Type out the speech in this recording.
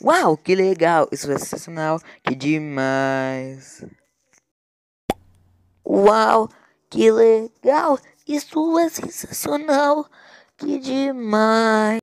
Uau, que legal! Isso é sensacional! Que demais! Uau, que legal! Isso é sensacional! Que demais!